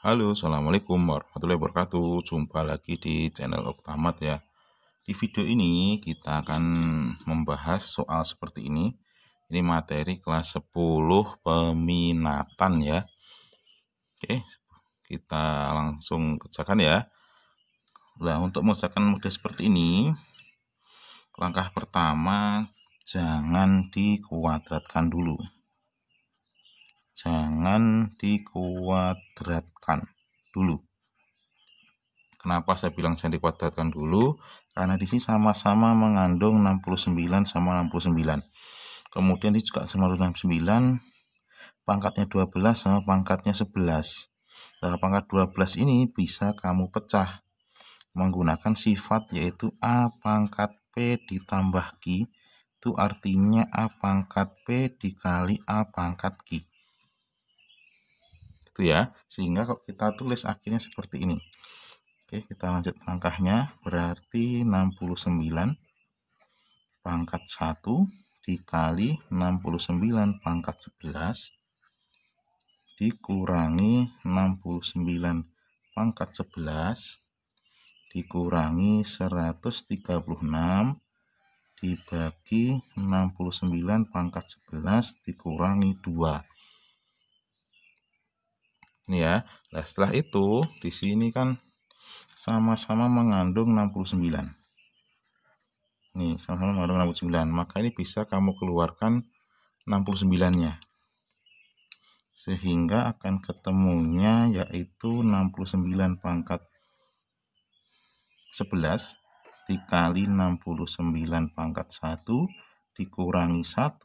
Halo, Assalamualaikum warahmatullahi wabarakatuh. Jumpa lagi di channel Oktamat ya. Di video ini kita akan membahas soal seperti ini. Ini materi kelas 10 peminatan ya. Oke, kita langsung kerjakan ya. Nah, untuk mengerjakan model seperti ini, langkah pertama jangan dikuadratkan dulu jangan dikuadratkan dulu. Kenapa saya bilang jangan dikuadratkan dulu? Karena di sini sama-sama mengandung 69 sama 69. Kemudian ini juga sama 69, pangkatnya 12 sama pangkatnya 11. Nah, pangkat 12 ini bisa kamu pecah menggunakan sifat yaitu A pangkat P ditambah Q. Itu artinya A pangkat P dikali A pangkat Q gitu ya sehingga kalau kita tulis akhirnya seperti ini Oke kita lanjut langkahnya berarti 69 pangkat 1 dikali 69 pangkat 11 dikurangi 69 pangkat 11 dikurangi 136 dibagi 69 pangkat 11 dikurangi 2 ini ya nah setelah itu di sini kan sama-sama mengandung 69 nih sama-sama mengandung 69 maka ini bisa kamu keluarkan 69 nya sehingga akan ketemunya yaitu 69 pangkat 11 dikali 69 pangkat 1 dikurangi 1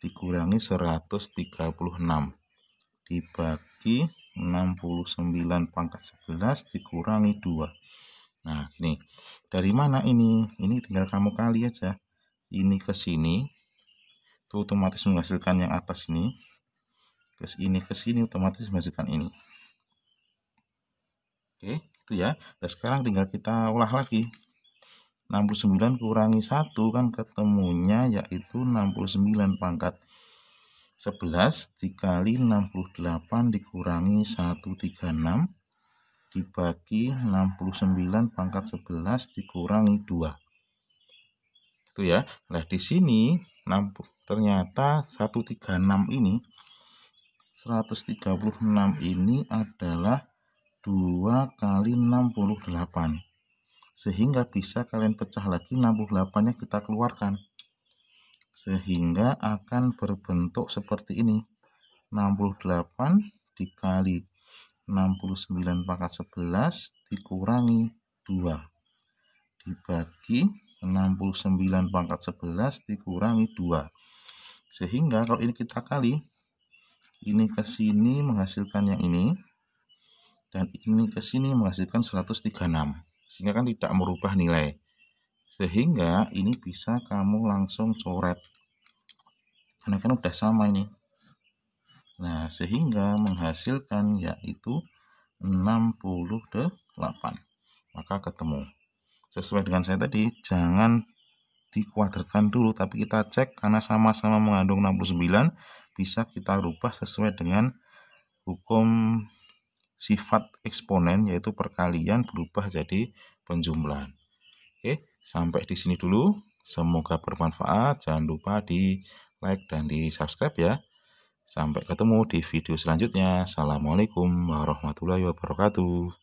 dikurangi 136 dibagi 69 pangkat 11 dikurangi 2. Nah, ini dari mana ini? Ini tinggal kamu kali aja. Ini ke sini, itu otomatis menghasilkan yang atas ini. Terus ini ke sini otomatis menghasilkan ini. Oke, itu ya. Dan nah, sekarang tinggal kita olah lagi. 69 kurangi 1 kan ketemunya yaitu 69 pangkat 11 dikali 68 dikurangi 136 dibagi 69 pangkat 11 dikurangi 2. Itu ya. Nah, di sini 6, ternyata 136 ini 136 ini adalah 2 kali 68. Sehingga bisa kalian pecah lagi 68-nya kita keluarkan sehingga akan berbentuk seperti ini 68 dikali 69 pangkat 11 dikurangi 2 dibagi 69 pangkat 11 dikurangi 2 sehingga kalau ini kita kali ini ke sini menghasilkan yang ini dan ini ke sini menghasilkan 136 sehingga kan tidak merubah nilai sehingga ini bisa kamu langsung coret karena kan udah sama ini nah sehingga menghasilkan yaitu 68 maka ketemu sesuai dengan saya tadi jangan dikuadratkan dulu tapi kita cek karena sama-sama mengandung 69 bisa kita rubah sesuai dengan hukum sifat eksponen yaitu perkalian berubah jadi penjumlahan oke okay. Sampai di sini dulu. Semoga bermanfaat. Jangan lupa di like dan di subscribe ya. Sampai ketemu di video selanjutnya. Assalamualaikum warahmatullahi wabarakatuh.